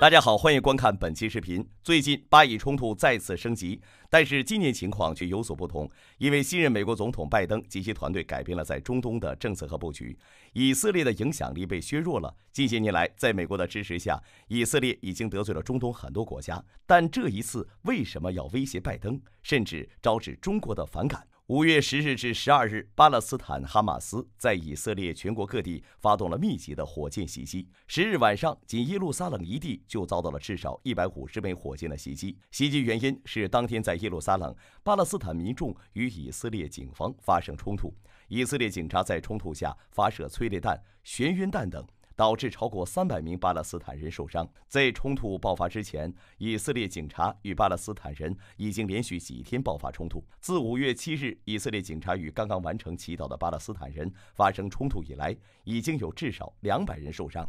大家好，欢迎观看本期视频。最近巴以冲突再次升级，但是今年情况却有所不同，因为新任美国总统拜登及其团队改变了在中东的政策和布局，以色列的影响力被削弱了。近些年来，在美国的支持下，以色列已经得罪了中东很多国家，但这一次为什么要威胁拜登，甚至招致中国的反感？五月十日至十二日，巴勒斯坦哈马斯在以色列全国各地发动了密集的火箭袭击。十日晚上，仅耶路撒冷一地就遭到了至少一百五十枚火箭的袭击。袭击原因是当天在耶路撒冷，巴勒斯坦民众与以色列警方发生冲突，以色列警察在冲突下发射催泪弹、眩晕弹等。导致超过三百名巴勒斯坦人受伤。在冲突爆发之前，以色列警察与巴勒斯坦人已经连续几天爆发冲突。自五月七日以色列警察与刚刚完成祈祷的巴勒斯坦人发生冲突以来，已经有至少两百人受伤。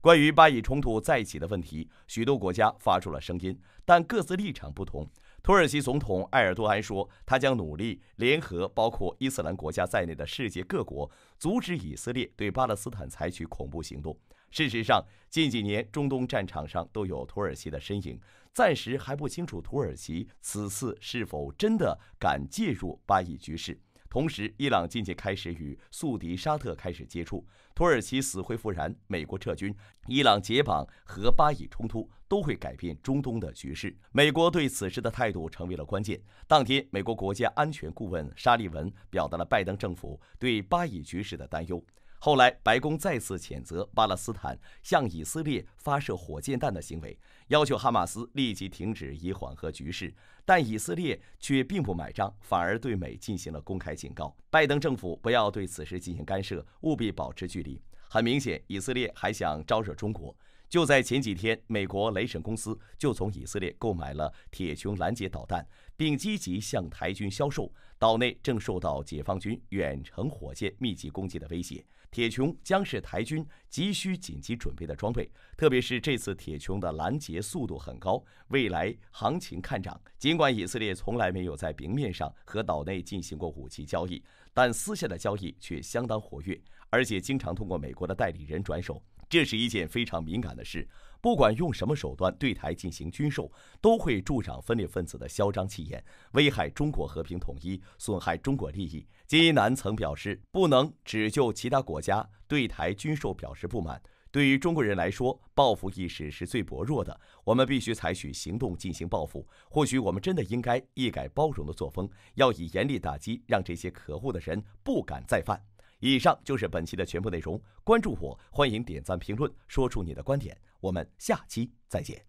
关于巴以冲突再起的问题，许多国家发出了声音，但各自立场不同。土耳其总统埃尔多安说，他将努力联合包括伊斯兰国家在内的世界各国，阻止以色列对巴勒斯坦采取恐怖行动。事实上，近几年中东战场上都有土耳其的身影，暂时还不清楚土耳其此次是否真的敢介入巴以局势。同时，伊朗近期开始与宿敌沙特开始接触；土耳其死灰复燃；美国撤军；伊朗解绑；和巴以冲突都会改变中东的局势。美国对此事的态度成为了关键。当天，美国国家安全顾问沙利文表达了拜登政府对巴以局势的担忧。后来，白宫再次谴责巴勒斯坦向以色列发射火箭弹的行为，要求哈马斯立即停止，以缓和局势。但以色列却并不买账，反而对美进行了公开警告：拜登政府不要对此事进行干涉，务必保持距离。很明显，以色列还想招惹中国。就在前几天，美国雷神公司就从以色列购买了铁穹拦截导弹，并积极向台军销售。岛内正受到解放军远程火箭密集攻击的威胁，铁穹将是台军急需紧急准备的装备。特别是这次铁穹的拦截速度很高，未来行情看涨。尽管以色列从来没有在明面上和岛内进行过武器交易，但私下的交易却相当活跃，而且经常通过美国的代理人转手。这是一件非常敏感的事，不管用什么手段对台进行军售，都会助长分裂分子的嚣张气焰，危害中国和平统一，损害中国利益。金一南曾表示，不能只就其他国家对台军售表示不满。对于中国人来说，报复意识是最薄弱的，我们必须采取行动进行报复。或许我们真的应该一改包容的作风，要以严厉打击，让这些可恶的人不敢再犯。以上就是本期的全部内容。关注我，欢迎点赞、评论，说出你的观点。我们下期再见。